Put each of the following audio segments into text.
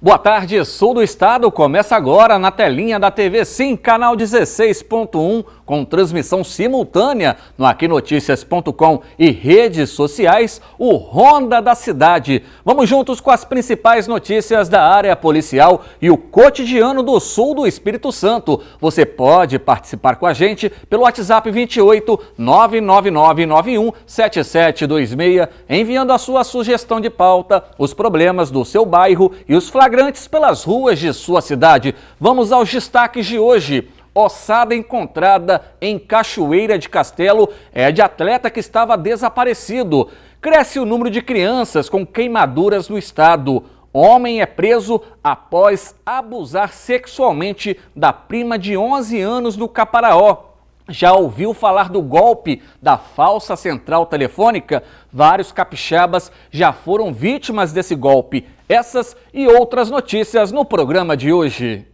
Boa tarde, Sul do Estado. Começa agora na telinha da TV Sim, canal 16.1 com transmissão simultânea no aquinoticias.com e redes sociais, o Ronda da Cidade. Vamos juntos com as principais notícias da área policial e o cotidiano do sul do Espírito Santo. Você pode participar com a gente pelo WhatsApp 28 99991 7726, enviando a sua sugestão de pauta, os problemas do seu bairro e os flagrantes pelas ruas de sua cidade. Vamos aos destaques de hoje ossada encontrada em Cachoeira de Castelo é de atleta que estava desaparecido. Cresce o número de crianças com queimaduras no estado. Homem é preso após abusar sexualmente da prima de 11 anos no Caparaó. Já ouviu falar do golpe da falsa central telefônica? Vários capixabas já foram vítimas desse golpe. Essas e outras notícias no programa de hoje.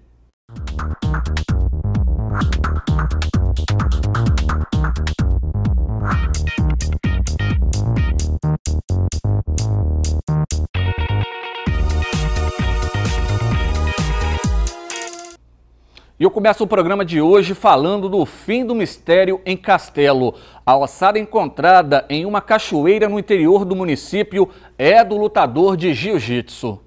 E eu começo o programa de hoje falando do fim do mistério em Castelo. A ossada encontrada em uma cachoeira no interior do município é do lutador de jiu-jitsu.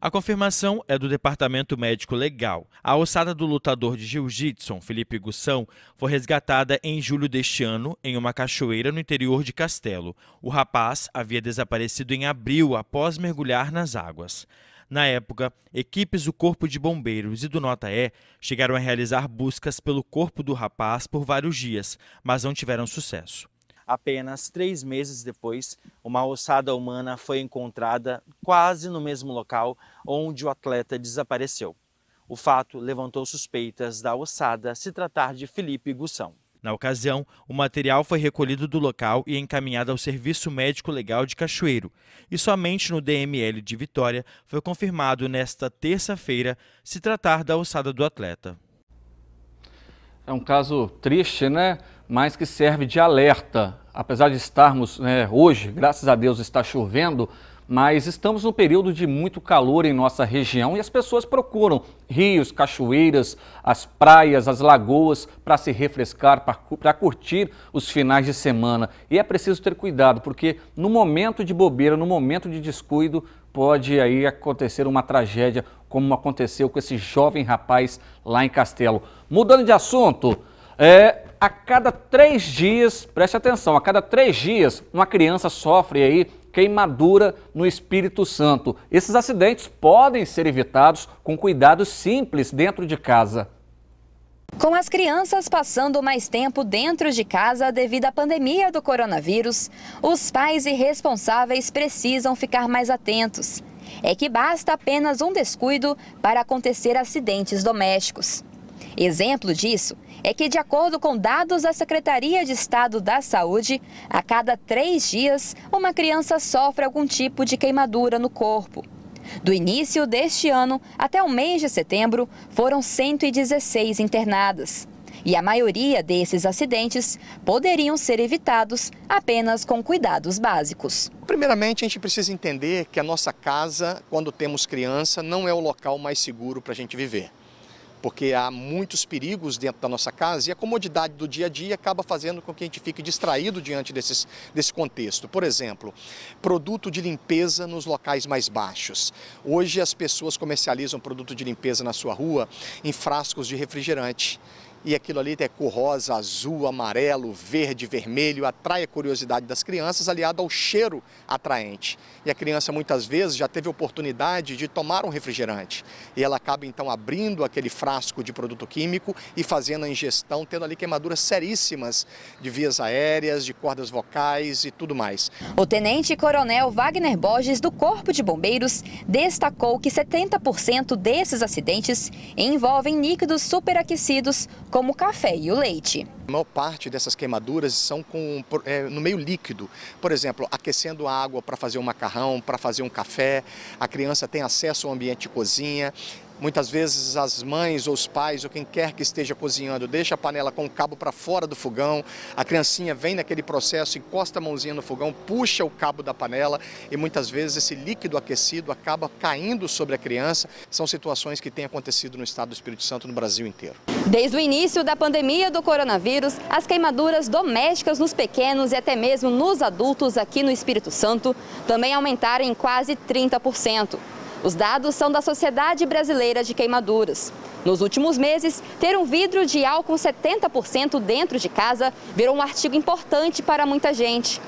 A confirmação é do Departamento Médico Legal. A ossada do lutador de jiu-jitsu, Felipe Gussão, foi resgatada em julho deste ano em uma cachoeira no interior de Castelo. O rapaz havia desaparecido em abril após mergulhar nas águas. Na época, equipes do Corpo de Bombeiros e do Nota E chegaram a realizar buscas pelo corpo do rapaz por vários dias, mas não tiveram sucesso. Apenas três meses depois, uma ossada humana foi encontrada quase no mesmo local onde o atleta desapareceu. O fato levantou suspeitas da ossada se tratar de Felipe Gussão. Na ocasião, o material foi recolhido do local e encaminhado ao Serviço Médico Legal de Cachoeiro. E somente no DML de Vitória foi confirmado nesta terça-feira se tratar da ossada do atleta. É um caso triste, né? Mas que serve de alerta. Apesar de estarmos né, hoje, graças a Deus, está chovendo, mas estamos num período de muito calor em nossa região e as pessoas procuram rios, cachoeiras, as praias, as lagoas para se refrescar, para curtir os finais de semana. E é preciso ter cuidado, porque no momento de bobeira, no momento de descuido, pode aí acontecer uma tragédia, como aconteceu com esse jovem rapaz lá em Castelo. Mudando de assunto, é, a cada três dias, preste atenção, a cada três dias, uma criança sofre aí queimadura no Espírito Santo. Esses acidentes podem ser evitados com cuidados simples dentro de casa. Com as crianças passando mais tempo dentro de casa devido à pandemia do coronavírus, os pais e responsáveis precisam ficar mais atentos. É que basta apenas um descuido para acontecer acidentes domésticos. Exemplo disso é que, de acordo com dados da Secretaria de Estado da Saúde, a cada três dias, uma criança sofre algum tipo de queimadura no corpo. Do início deste ano até o mês de setembro, foram 116 internadas. E a maioria desses acidentes poderiam ser evitados apenas com cuidados básicos. Primeiramente, a gente precisa entender que a nossa casa, quando temos criança, não é o local mais seguro para a gente viver porque há muitos perigos dentro da nossa casa e a comodidade do dia a dia acaba fazendo com que a gente fique distraído diante desses, desse contexto. Por exemplo, produto de limpeza nos locais mais baixos. Hoje as pessoas comercializam produto de limpeza na sua rua em frascos de refrigerante e aquilo ali é cor rosa, azul, amarelo, verde, vermelho, atrai a curiosidade das crianças, aliado ao cheiro atraente. E a criança muitas vezes já teve oportunidade de tomar um refrigerante e ela acaba então abrindo aquele frasco de produto químico e fazendo a ingestão, tendo ali queimaduras seríssimas de vias aéreas, de cordas vocais e tudo mais. O tenente coronel Wagner Borges do Corpo de Bombeiros destacou que 70% desses acidentes envolvem líquidos superaquecidos como o café e o leite. A maior parte dessas queimaduras são com, é, no meio líquido. Por exemplo, aquecendo água para fazer um macarrão, para fazer um café. A criança tem acesso ao ambiente de cozinha. Muitas vezes as mães ou os pais ou quem quer que esteja cozinhando deixa a panela com o cabo para fora do fogão, a criancinha vem naquele processo, encosta a mãozinha no fogão, puxa o cabo da panela e muitas vezes esse líquido aquecido acaba caindo sobre a criança. São situações que têm acontecido no estado do Espírito Santo no Brasil inteiro. Desde o início da pandemia do coronavírus, as queimaduras domésticas nos pequenos e até mesmo nos adultos aqui no Espírito Santo também aumentaram em quase 30%. Os dados são da Sociedade Brasileira de Queimaduras. Nos últimos meses, ter um vidro de álcool 70% dentro de casa virou um artigo importante para muita gente.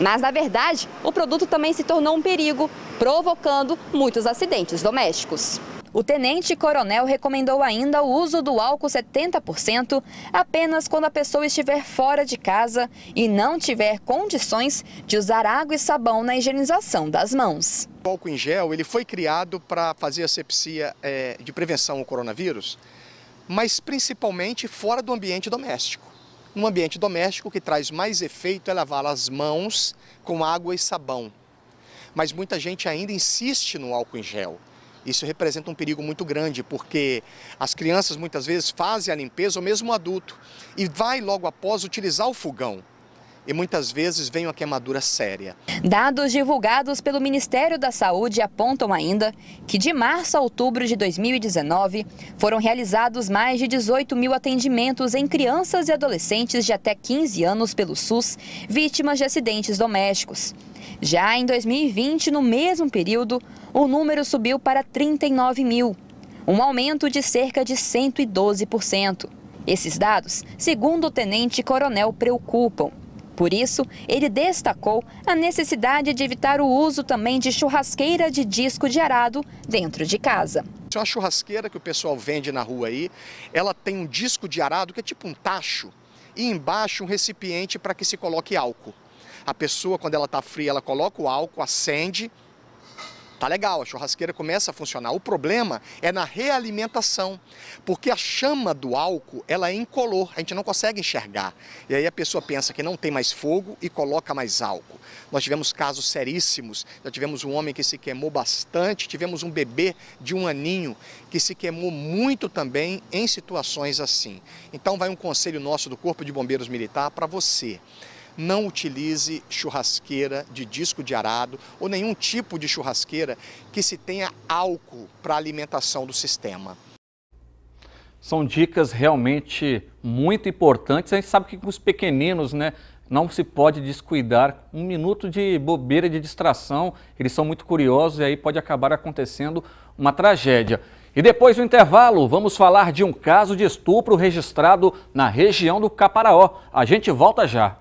Mas, na verdade, o produto também se tornou um perigo, provocando muitos acidentes domésticos. O tenente-coronel recomendou ainda o uso do álcool 70% apenas quando a pessoa estiver fora de casa e não tiver condições de usar água e sabão na higienização das mãos. O álcool em gel ele foi criado para fazer asepsia é, de prevenção ao coronavírus, mas principalmente fora do ambiente doméstico. No ambiente doméstico, que traz mais efeito é lavar as mãos com água e sabão. Mas muita gente ainda insiste no álcool em gel. Isso representa um perigo muito grande, porque as crianças muitas vezes fazem a limpeza, ou mesmo o adulto, e vai logo após utilizar o fogão e muitas vezes vem uma queimadura séria. Dados divulgados pelo Ministério da Saúde apontam ainda que de março a outubro de 2019 foram realizados mais de 18 mil atendimentos em crianças e adolescentes de até 15 anos pelo SUS, vítimas de acidentes domésticos. Já em 2020, no mesmo período, o número subiu para 39 mil, um aumento de cerca de 112%. Esses dados, segundo o tenente coronel, preocupam. Por isso, ele destacou a necessidade de evitar o uso também de churrasqueira de disco de arado dentro de casa. Uma churrasqueira que o pessoal vende na rua aí, ela tem um disco de arado que é tipo um tacho e embaixo um recipiente para que se coloque álcool. A pessoa, quando ela está fria, ela coloca o álcool, acende. Tá legal, a churrasqueira começa a funcionar. O problema é na realimentação, porque a chama do álcool, ela é incolor, a gente não consegue enxergar. E aí a pessoa pensa que não tem mais fogo e coloca mais álcool. Nós tivemos casos seríssimos, já tivemos um homem que se queimou bastante, tivemos um bebê de um aninho que se queimou muito também em situações assim. Então vai um conselho nosso do Corpo de Bombeiros Militar para você não utilize churrasqueira de disco de arado ou nenhum tipo de churrasqueira que se tenha álcool para alimentação do sistema. São dicas realmente muito importantes. A gente sabe que com os pequeninos, né, não se pode descuidar. Um minuto de bobeira, de distração, eles são muito curiosos e aí pode acabar acontecendo uma tragédia. E depois do intervalo, vamos falar de um caso de estupro registrado na região do Caparaó. A gente volta já.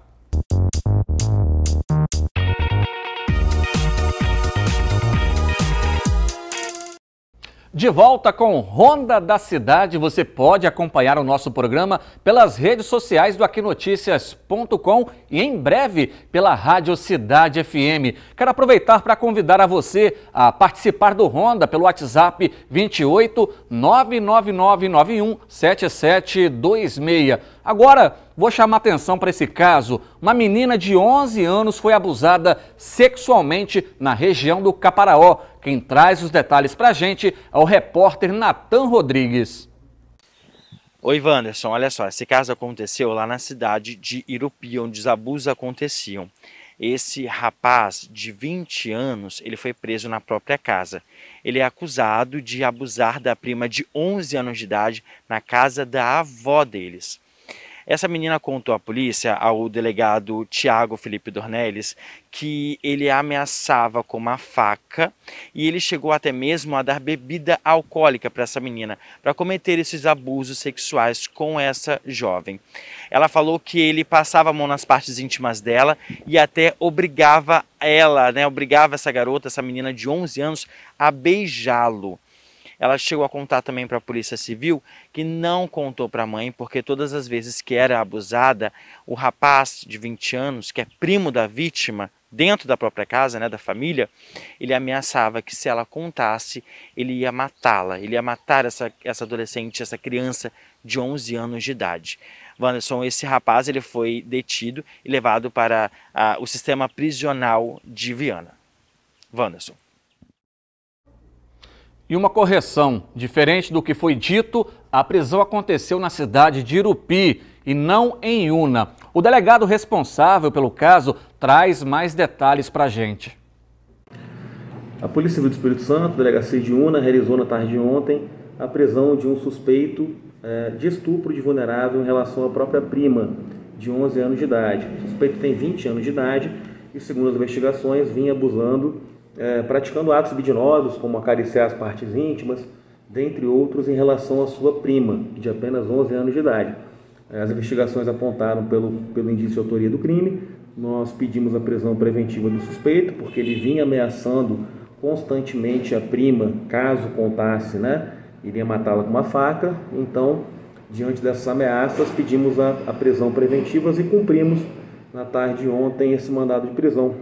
De volta com Ronda da Cidade, você pode acompanhar o nosso programa pelas redes sociais do aquinoticias.com e em breve pela Rádio Cidade FM. Quero aproveitar para convidar a você a participar do Ronda pelo WhatsApp 28 99991 7726. Agora, vou chamar atenção para esse caso. Uma menina de 11 anos foi abusada sexualmente na região do Caparaó. Quem traz os detalhes para a gente é o repórter Natan Rodrigues. Oi, Wanderson, olha só, esse caso aconteceu lá na cidade de Irupi, onde os abusos aconteciam. Esse rapaz de 20 anos, ele foi preso na própria casa. Ele é acusado de abusar da prima de 11 anos de idade na casa da avó deles. Essa menina contou à polícia, ao delegado Tiago Felipe Dornelles, que ele a ameaçava com uma faca e ele chegou até mesmo a dar bebida alcoólica para essa menina, para cometer esses abusos sexuais com essa jovem. Ela falou que ele passava a mão nas partes íntimas dela e até obrigava ela, né, obrigava essa garota, essa menina de 11 anos, a beijá-lo. Ela chegou a contar também para a Polícia Civil que não contou para a mãe, porque todas as vezes que era abusada, o rapaz de 20 anos, que é primo da vítima, dentro da própria casa, né, da família, ele ameaçava que se ela contasse, ele ia matá-la, ele ia matar essa, essa adolescente, essa criança de 11 anos de idade. Wanderson, esse rapaz, ele foi detido e levado para a, o sistema prisional de Viana. Wanderson. E uma correção, diferente do que foi dito, a prisão aconteceu na cidade de Irupi e não em Una. O delegado responsável pelo caso traz mais detalhes para a gente. A Polícia Civil do Espírito Santo, Delegacia de Una, realizou na tarde de ontem a prisão de um suspeito é, de estupro de vulnerável em relação à própria prima, de 11 anos de idade. O suspeito tem 20 anos de idade e, segundo as investigações, vinha abusando é, praticando atos libidinosos, como acariciar as partes íntimas, dentre outros em relação à sua prima, de apenas 11 anos de idade. É, as investigações apontaram pelo, pelo indício de autoria do crime. Nós pedimos a prisão preventiva do suspeito, porque ele vinha ameaçando constantemente a prima, caso contasse, né? Iria matá-la com uma faca. Então, diante dessas ameaças, pedimos a, a prisão preventiva e cumprimos na tarde de ontem esse mandado de prisão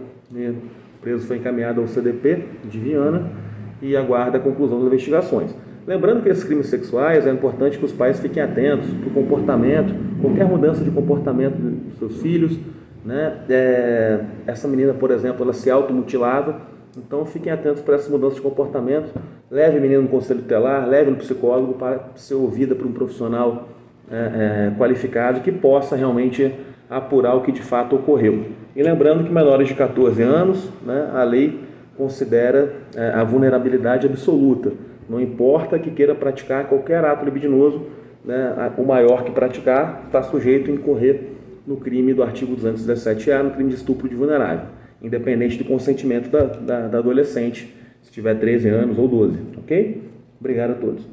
preso foi encaminhado ao CDP de Viana e aguarda a conclusão das investigações. Lembrando que esses crimes sexuais é importante que os pais fiquem atentos para o comportamento, qualquer mudança de comportamento dos seus filhos. Né? É, essa menina, por exemplo, ela se automutilava, então fiquem atentos para essas mudanças de comportamento. Leve a menina no conselho tutelar, leve no psicólogo para ser ouvida por um profissional é, é, qualificado que possa realmente apurar o que de fato ocorreu. E lembrando que menores de 14 anos, né, a lei considera é, a vulnerabilidade absoluta. Não importa que queira praticar qualquer ato libidinoso, né, o maior que praticar está sujeito a incorrer no crime do artigo 217-A, no crime de estupro de vulnerável, independente do consentimento da, da, da adolescente, se tiver 13 anos ou 12, ok? Obrigado a todos.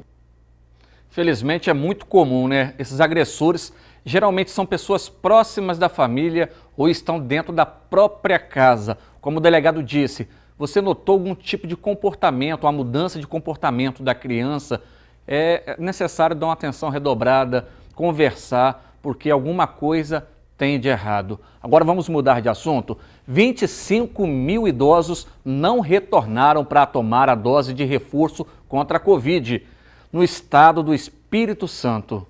Felizmente é muito comum, né? Esses agressores geralmente são pessoas próximas da família ou estão dentro da própria casa. Como o delegado disse, você notou algum tipo de comportamento, uma mudança de comportamento da criança? É necessário dar uma atenção redobrada, conversar, porque alguma coisa tem de errado. Agora vamos mudar de assunto. 25 mil idosos não retornaram para tomar a dose de reforço contra a Covid no estado do Espírito Santo.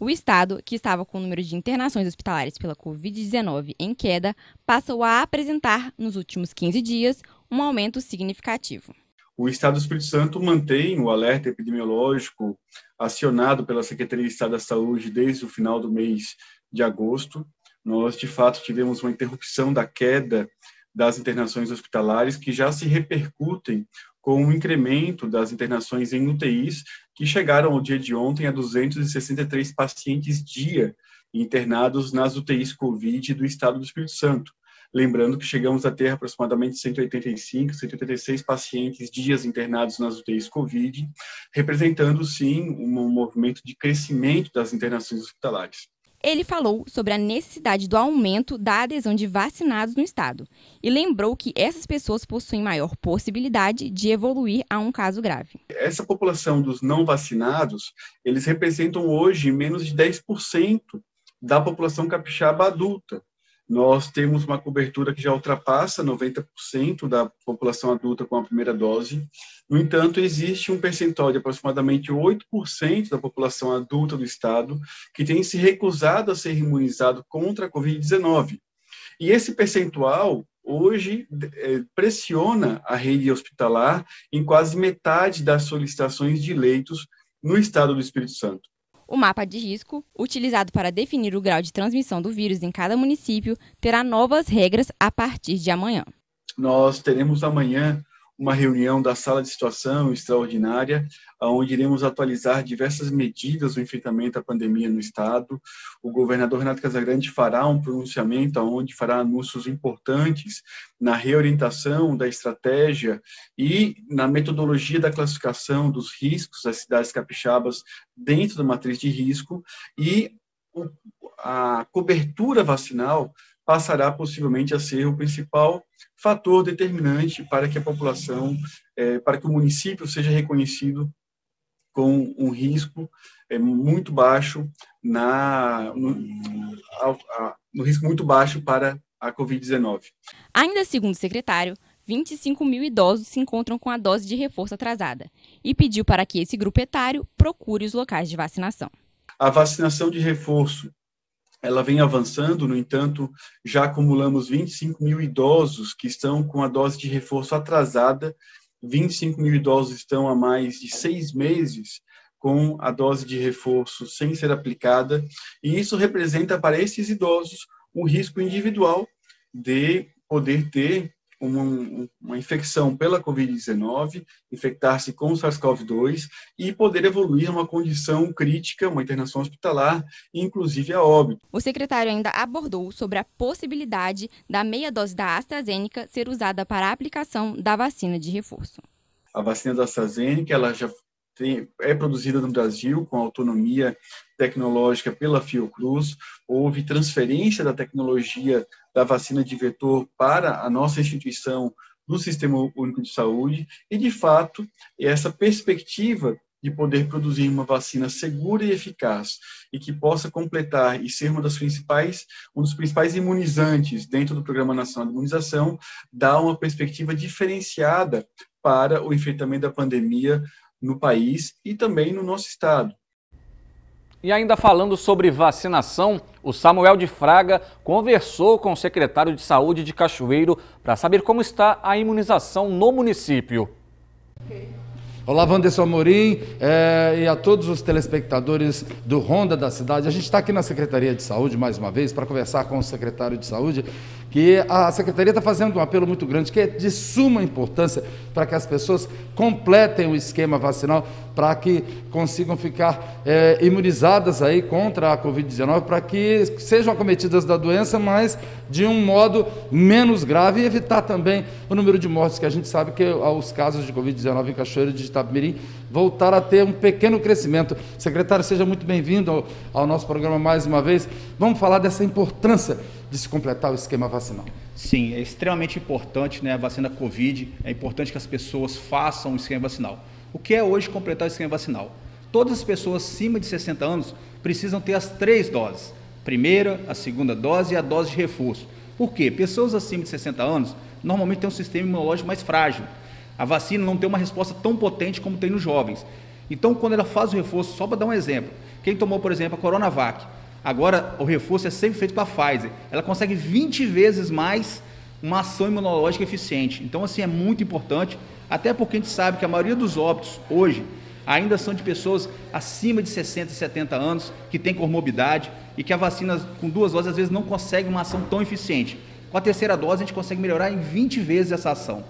O estado, que estava com o número de internações hospitalares pela Covid-19 em queda, passou a apresentar, nos últimos 15 dias, um aumento significativo. O Estado do Espírito Santo mantém o alerta epidemiológico acionado pela Secretaria de Estado da Saúde desde o final do mês de agosto. Nós, de fato, tivemos uma interrupção da queda das internações hospitalares que já se repercutem com o incremento das internações em UTIs que chegaram ao dia de ontem a 263 pacientes dia internados nas UTIs Covid do estado do Espírito Santo. Lembrando que chegamos a ter aproximadamente 185, 186 pacientes dias internados nas UTIs Covid, representando sim um movimento de crescimento das internações hospitalares. Ele falou sobre a necessidade do aumento da adesão de vacinados no estado e lembrou que essas pessoas possuem maior possibilidade de evoluir a um caso grave. Essa população dos não vacinados, eles representam hoje menos de 10% da população capixaba adulta. Nós temos uma cobertura que já ultrapassa 90% da população adulta com a primeira dose. No entanto, existe um percentual de aproximadamente 8% da população adulta do estado que tem se recusado a ser imunizado contra a Covid-19. E esse percentual hoje é, pressiona a rede hospitalar em quase metade das solicitações de leitos no estado do Espírito Santo. O mapa de risco, utilizado para definir o grau de transmissão do vírus em cada município, terá novas regras a partir de amanhã. Nós teremos amanhã uma reunião da Sala de Situação Extraordinária, onde iremos atualizar diversas medidas do enfrentamento à pandemia no Estado. O governador Renato Casagrande fará um pronunciamento onde fará anúncios importantes na reorientação da estratégia e na metodologia da classificação dos riscos das cidades capixabas dentro da matriz de risco e a cobertura vacinal passará possivelmente a ser o principal fator determinante para que a população, é, para que o município seja reconhecido com um risco é, muito baixo na no, no risco muito baixo para a Covid-19. Ainda segundo o secretário, 25 mil idosos se encontram com a dose de reforço atrasada e pediu para que esse grupo etário procure os locais de vacinação. A vacinação de reforço ela vem avançando, no entanto, já acumulamos 25 mil idosos que estão com a dose de reforço atrasada, 25 mil idosos estão há mais de seis meses com a dose de reforço sem ser aplicada, e isso representa para esses idosos um risco individual de poder ter uma, uma infecção pela Covid-19, infectar-se com SARS-CoV-2 e poder evoluir uma condição crítica, uma internação hospitalar, inclusive a óbito. O secretário ainda abordou sobre a possibilidade da meia dose da AstraZeneca ser usada para a aplicação da vacina de reforço. A vacina da AstraZeneca ela já tem, é produzida no Brasil com autonomia tecnológica pela Fiocruz, houve transferência da tecnologia da vacina de vetor para a nossa instituição no Sistema Único de Saúde e, de fato, essa perspectiva de poder produzir uma vacina segura e eficaz e que possa completar e ser uma das principais, um dos principais imunizantes dentro do Programa Nacional de Imunização, dá uma perspectiva diferenciada para o enfrentamento da pandemia no país e também no nosso estado. E ainda falando sobre vacinação, o Samuel de Fraga conversou com o secretário de Saúde de Cachoeiro para saber como está a imunização no município. Olá, Vandesso Amorim eh, e a todos os telespectadores do Ronda da Cidade. A gente está aqui na Secretaria de Saúde mais uma vez para conversar com o secretário de Saúde que a Secretaria está fazendo um apelo muito grande, que é de suma importância para que as pessoas completem o esquema vacinal, para que consigam ficar é, imunizadas aí contra a Covid-19, para que sejam acometidas da doença, mas de um modo menos grave e evitar também o número de mortes, que a gente sabe que é os casos de Covid-19 em Cachoeira de Itapemirim voltar a ter um pequeno crescimento. Secretário, seja muito bem-vindo ao, ao nosso programa mais uma vez. Vamos falar dessa importância de se completar o esquema vacinal. Sim, é extremamente importante né, a vacina Covid, é importante que as pessoas façam o esquema vacinal. O que é hoje completar o esquema vacinal? Todas as pessoas acima de 60 anos precisam ter as três doses: primeira, a segunda dose e a dose de reforço. Por quê? Pessoas acima de 60 anos normalmente têm um sistema imunológico mais frágil. A vacina não tem uma resposta tão potente como tem nos jovens. Então, quando ela faz o reforço, só para dar um exemplo, quem tomou, por exemplo, a Coronavac, agora o reforço é sempre feito para a Pfizer, ela consegue 20 vezes mais uma ação imunológica eficiente. Então, assim, é muito importante, até porque a gente sabe que a maioria dos óbitos hoje ainda são de pessoas acima de 60, 70 anos, que têm comorbidade e que a vacina com duas doses às vezes não consegue uma ação tão eficiente. Com a terceira dose, a gente consegue melhorar em 20 vezes essa ação.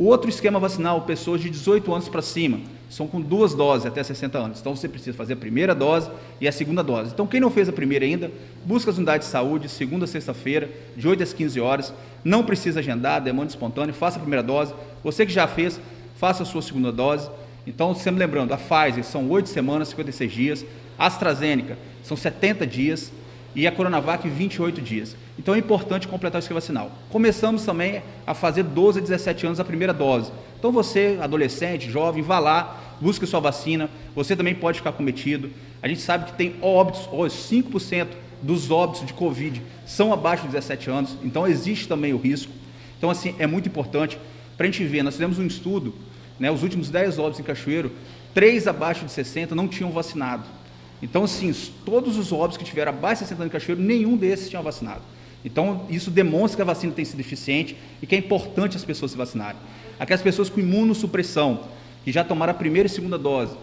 O outro esquema vacinal, pessoas de 18 anos para cima, são com duas doses até 60 anos. Então você precisa fazer a primeira dose e a segunda dose. Então quem não fez a primeira ainda, busca as unidades de saúde, segunda a sexta-feira, de 8 às 15 horas. Não precisa agendar, demanda espontânea, faça a primeira dose. Você que já fez, faça a sua segunda dose. Então, sempre lembrando, a Pfizer são 8 semanas, 56 dias, a AstraZeneca são 70 dias, e a Coronavac 28 dias. Então é importante completar o esquema vacinal. Começamos também a fazer 12 a 17 anos a primeira dose. Então você, adolescente, jovem, vá lá, busque sua vacina, você também pode ficar cometido. A gente sabe que tem óbitos, 5% dos óbitos de Covid são abaixo de 17 anos, então existe também o risco. Então assim, é muito importante para a gente ver, nós fizemos um estudo, né, os últimos 10 óbitos em Cachoeiro, três abaixo de 60 não tinham vacinado. Então, assim, todos os óbitos que tiveram abaixo de 60 anos de Cachoeiro, nenhum desses tinha vacinado. Então, isso demonstra que a vacina tem sido eficiente e que é importante as pessoas se vacinarem. Aquelas pessoas com imunossupressão, que já tomaram a primeira e segunda dose,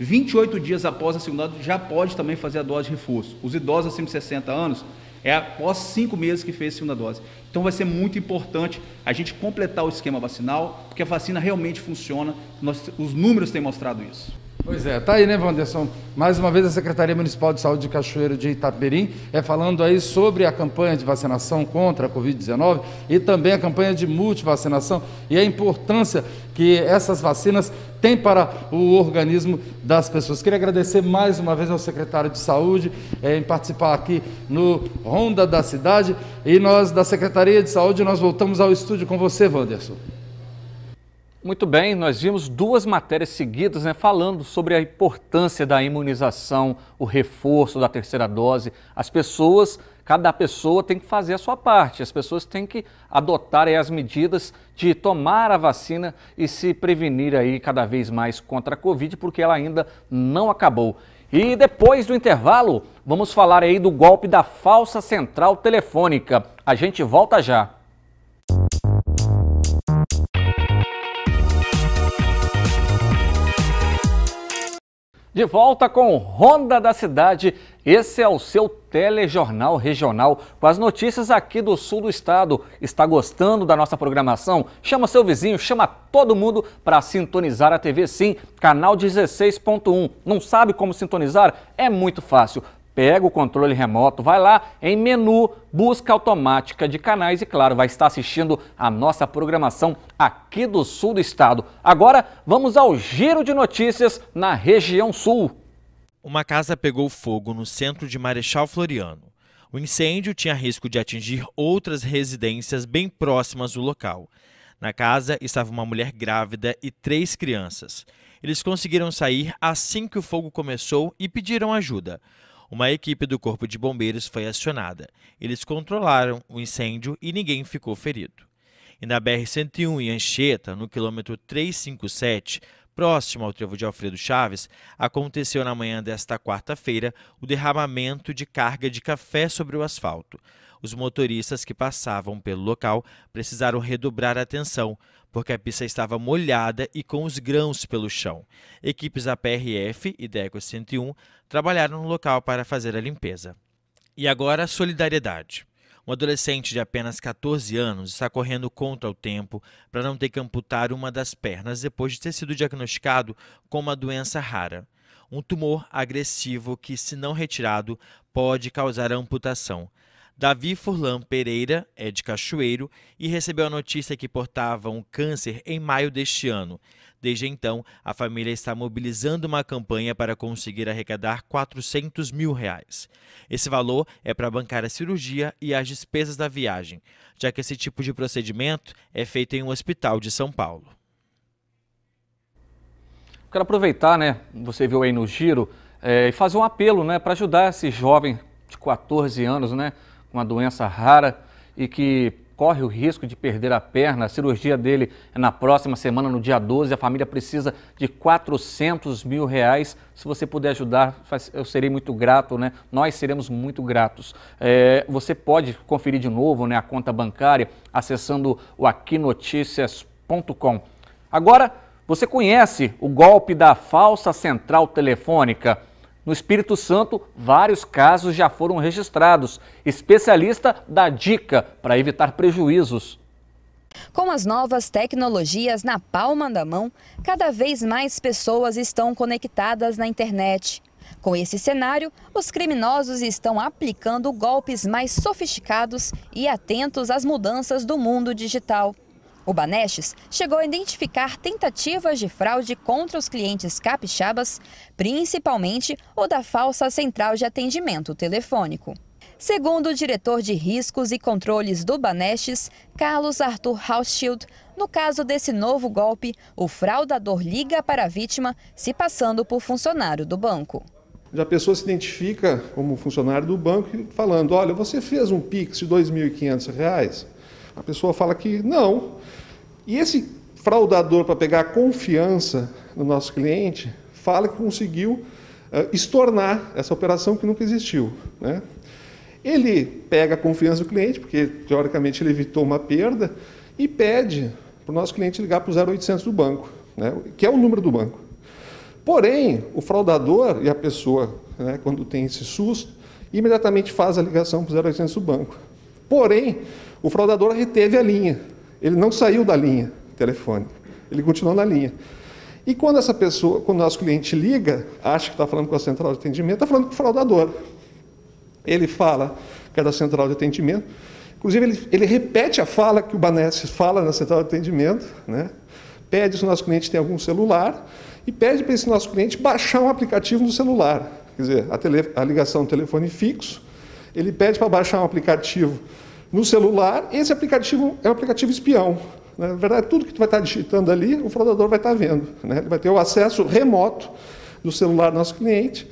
28 dias após a segunda dose, já pode também fazer a dose de reforço. Os idosos acima de 60 anos, é após cinco meses que fez a segunda dose. Então, vai ser muito importante a gente completar o esquema vacinal, porque a vacina realmente funciona, nós, os números têm mostrado isso. Pois é, tá aí, né, Wanderson? Mais uma vez a Secretaria Municipal de Saúde de Cachoeiro de Itaperim é falando aí sobre a campanha de vacinação contra a Covid-19 e também a campanha de multivacinação e a importância que essas vacinas têm para o organismo das pessoas. Queria agradecer mais uma vez ao secretário de Saúde é, em participar aqui no Ronda da Cidade e nós da Secretaria de Saúde nós voltamos ao estúdio com você, Wanderson. Muito bem, nós vimos duas matérias seguidas né, falando sobre a importância da imunização, o reforço da terceira dose. As pessoas, cada pessoa tem que fazer a sua parte, as pessoas têm que adotar aí, as medidas de tomar a vacina e se prevenir aí cada vez mais contra a Covid, porque ela ainda não acabou. E depois do intervalo, vamos falar aí do golpe da falsa central telefônica. A gente volta já. De volta com Ronda da Cidade. Esse é o seu telejornal regional com as notícias aqui do sul do estado. Está gostando da nossa programação? Chama seu vizinho, chama todo mundo para sintonizar a TV Sim, canal 16.1. Não sabe como sintonizar? É muito fácil pega o controle remoto, vai lá em menu, busca automática de canais e, claro, vai estar assistindo a nossa programação aqui do sul do estado. Agora vamos ao giro de notícias na região sul. Uma casa pegou fogo no centro de Marechal Floriano. O incêndio tinha risco de atingir outras residências bem próximas do local. Na casa estava uma mulher grávida e três crianças. Eles conseguiram sair assim que o fogo começou e pediram ajuda. Uma equipe do Corpo de Bombeiros foi acionada. Eles controlaram o incêndio e ninguém ficou ferido. E na BR-101 em Anchieta, no quilômetro 357, próximo ao trevo de Alfredo Chaves, aconteceu na manhã desta quarta-feira o derramamento de carga de café sobre o asfalto. Os motoristas que passavam pelo local precisaram redobrar a atenção, porque a pista estava molhada e com os grãos pelo chão. Equipes da PRF e da Eco 101 trabalharam no local para fazer a limpeza. E agora, solidariedade. Um adolescente de apenas 14 anos está correndo contra o tempo para não ter que amputar uma das pernas depois de ter sido diagnosticado com uma doença rara. Um tumor agressivo que, se não retirado, pode causar amputação. Davi Furlan Pereira é de Cachoeiro e recebeu a notícia que portava um câncer em maio deste ano. Desde então, a família está mobilizando uma campanha para conseguir arrecadar 400 mil reais. Esse valor é para bancar a cirurgia e as despesas da viagem, já que esse tipo de procedimento é feito em um hospital de São Paulo. Quero aproveitar, né? Você viu aí no giro, é, e fazer um apelo, né, para ajudar esse jovem de 14 anos, né? uma doença rara e que corre o risco de perder a perna. A cirurgia dele é na próxima semana, no dia 12. A família precisa de 400 mil reais. Se você puder ajudar, eu serei muito grato, né? Nós seremos muito gratos. É, você pode conferir de novo né, a conta bancária acessando o aquinoticias.com. Agora, você conhece o golpe da falsa central telefônica? No Espírito Santo, vários casos já foram registrados. Especialista dá dica para evitar prejuízos. Com as novas tecnologias na palma da mão, cada vez mais pessoas estão conectadas na internet. Com esse cenário, os criminosos estão aplicando golpes mais sofisticados e atentos às mudanças do mundo digital. O Banestes chegou a identificar tentativas de fraude contra os clientes capixabas, principalmente o da falsa central de atendimento telefônico. Segundo o diretor de riscos e controles do Banestes, Carlos Arthur Hauschild, no caso desse novo golpe, o fraudador liga para a vítima se passando por funcionário do banco. Já a pessoa se identifica como funcionário do banco falando, olha, você fez um PIX de R$ 2.500, a pessoa fala que não. E esse fraudador, para pegar a confiança do nosso cliente, fala que conseguiu uh, estornar essa operação que nunca existiu. Né? Ele pega a confiança do cliente, porque teoricamente ele evitou uma perda, e pede para o nosso cliente ligar para o 0800 do banco, né? que é o número do banco. Porém, o fraudador e a pessoa, né, quando tem esse susto, imediatamente faz a ligação para o 0800 do banco. Porém, o fraudador reteve a linha, ele não saiu da linha telefônica, ele continuou na linha. E quando essa pessoa, quando o nosso cliente liga, acha que está falando com a central de atendimento, está falando com o fraudador. Ele fala que é da central de atendimento. Inclusive, ele, ele repete a fala que o Banese fala na central de atendimento, né? pede se o nosso cliente tem algum celular e pede para esse nosso cliente baixar um aplicativo no celular. Quer dizer, a, tele, a ligação do telefone fixo, ele pede para baixar um aplicativo no celular, esse aplicativo é um aplicativo espião. Né? Na verdade, tudo que tu vai estar tá digitando ali, o fraudador vai estar tá vendo. Né? Ele vai ter o acesso remoto do celular do nosso cliente.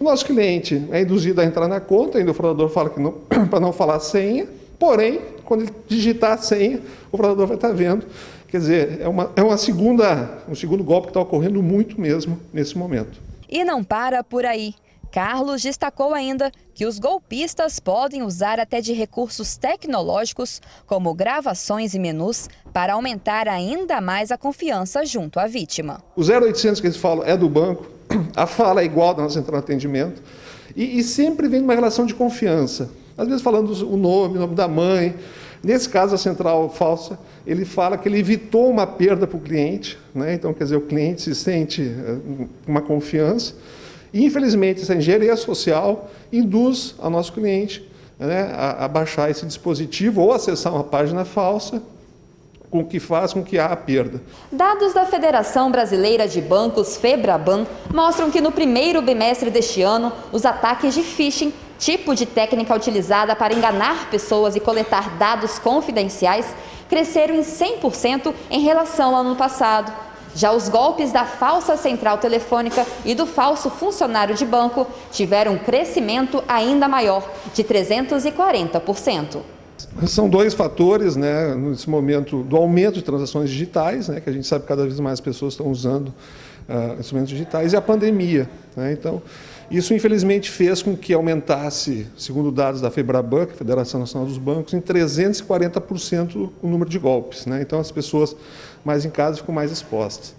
O nosso cliente é induzido a entrar na conta, ainda o fraudador fala que não, para não falar senha, porém, quando ele digitar a senha, o fraudador vai estar tá vendo. Quer dizer, é, uma, é uma segunda, um segundo golpe que está ocorrendo muito mesmo nesse momento. E não para por aí. Carlos destacou ainda que os golpistas podem usar até de recursos tecnológicos, como gravações e menus, para aumentar ainda mais a confiança junto à vítima. O 0800 que eles falam é do banco, a fala é igual da nossa central de atendimento, e, e, sempre vem uma relação de confiança. Às vezes falando o nome, o nome da mãe. Nesse caso, a central falsa, ele fala que ele evitou uma perda para o cliente, né? então quer dizer, o cliente se sente eh, uma confiança infelizmente, essa engenharia social induz a nosso cliente né, a, a baixar esse dispositivo ou acessar uma página falsa com que faz com que há a perda. Dados da Federação Brasileira de Bancos, Febraban, mostram que no primeiro bimestre deste ano, os ataques de phishing, tipo de técnica utilizada para enganar pessoas e coletar dados confidenciais, cresceram em 100% em relação ao ano passado. Já os golpes da falsa central telefônica e do falso funcionário de banco tiveram um crescimento ainda maior, de 340%. São dois fatores, né, nesse momento do aumento de transações digitais, né, que a gente sabe que cada vez mais pessoas estão usando uh, instrumentos digitais, e a pandemia. Né, então, isso, infelizmente, fez com que aumentasse, segundo dados da FEBRABAN, Federação Nacional dos Bancos, em 340% o número de golpes. Né? Então, as pessoas mais em casa ficam mais expostas.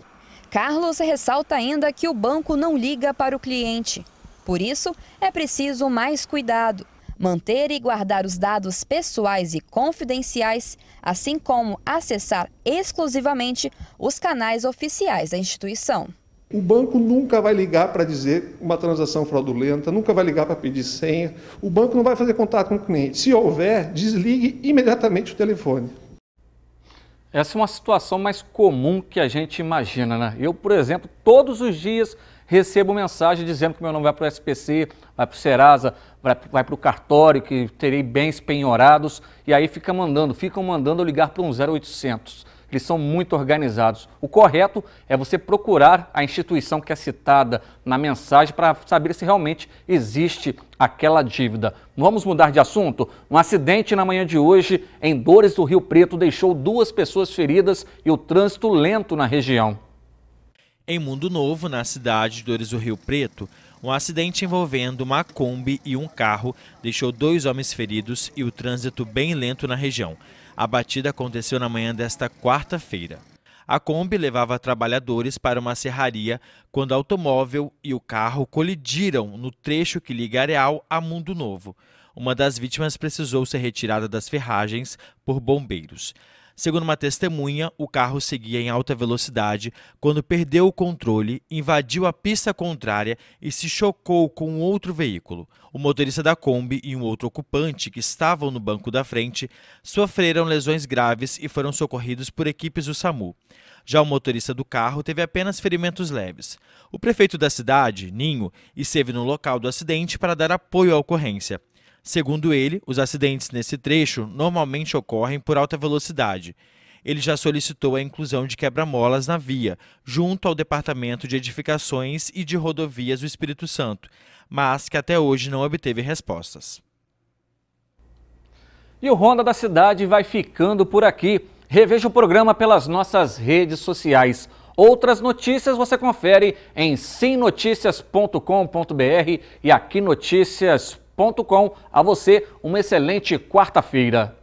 Carlos ressalta ainda que o banco não liga para o cliente. Por isso, é preciso mais cuidado. Manter e guardar os dados pessoais e confidenciais, assim como acessar exclusivamente os canais oficiais da instituição. O banco nunca vai ligar para dizer uma transação fraudulenta, nunca vai ligar para pedir senha. O banco não vai fazer contato com o cliente. Se houver, desligue imediatamente o telefone. Essa é uma situação mais comum que a gente imagina, né? Eu, por exemplo, todos os dias recebo mensagem dizendo que meu nome vai para o SPC, vai para o Serasa, vai para o cartório, que terei bens penhorados, e aí fica mandando, ficam mandando eu ligar para um 0800 eles são muito organizados. O correto é você procurar a instituição que é citada na mensagem para saber se realmente existe aquela dívida. Vamos mudar de assunto? Um acidente na manhã de hoje em Dores do Rio Preto deixou duas pessoas feridas e o trânsito lento na região. Em Mundo Novo, na cidade de Dores do Rio Preto, um acidente envolvendo uma Kombi e um carro deixou dois homens feridos e o trânsito bem lento na região. A batida aconteceu na manhã desta quarta-feira. A Kombi levava trabalhadores para uma serraria quando o automóvel e o carro colidiram no trecho que liga Areal a Mundo Novo. Uma das vítimas precisou ser retirada das ferragens por bombeiros. Segundo uma testemunha, o carro seguia em alta velocidade quando perdeu o controle, invadiu a pista contrária e se chocou com um outro veículo. O motorista da Kombi e um outro ocupante que estavam no banco da frente sofreram lesões graves e foram socorridos por equipes do SAMU. Já o motorista do carro teve apenas ferimentos leves. O prefeito da cidade, Ninho, esteve no local do acidente para dar apoio à ocorrência. Segundo ele, os acidentes nesse trecho normalmente ocorrem por alta velocidade. Ele já solicitou a inclusão de quebra-molas na via, junto ao Departamento de Edificações e de Rodovias do Espírito Santo, mas que até hoje não obteve respostas. E o Ronda da Cidade vai ficando por aqui. Reveja o programa pelas nossas redes sociais. Outras notícias você confere em simnoticias.com.br e aqui notícias.com.br a você, uma excelente quarta-feira.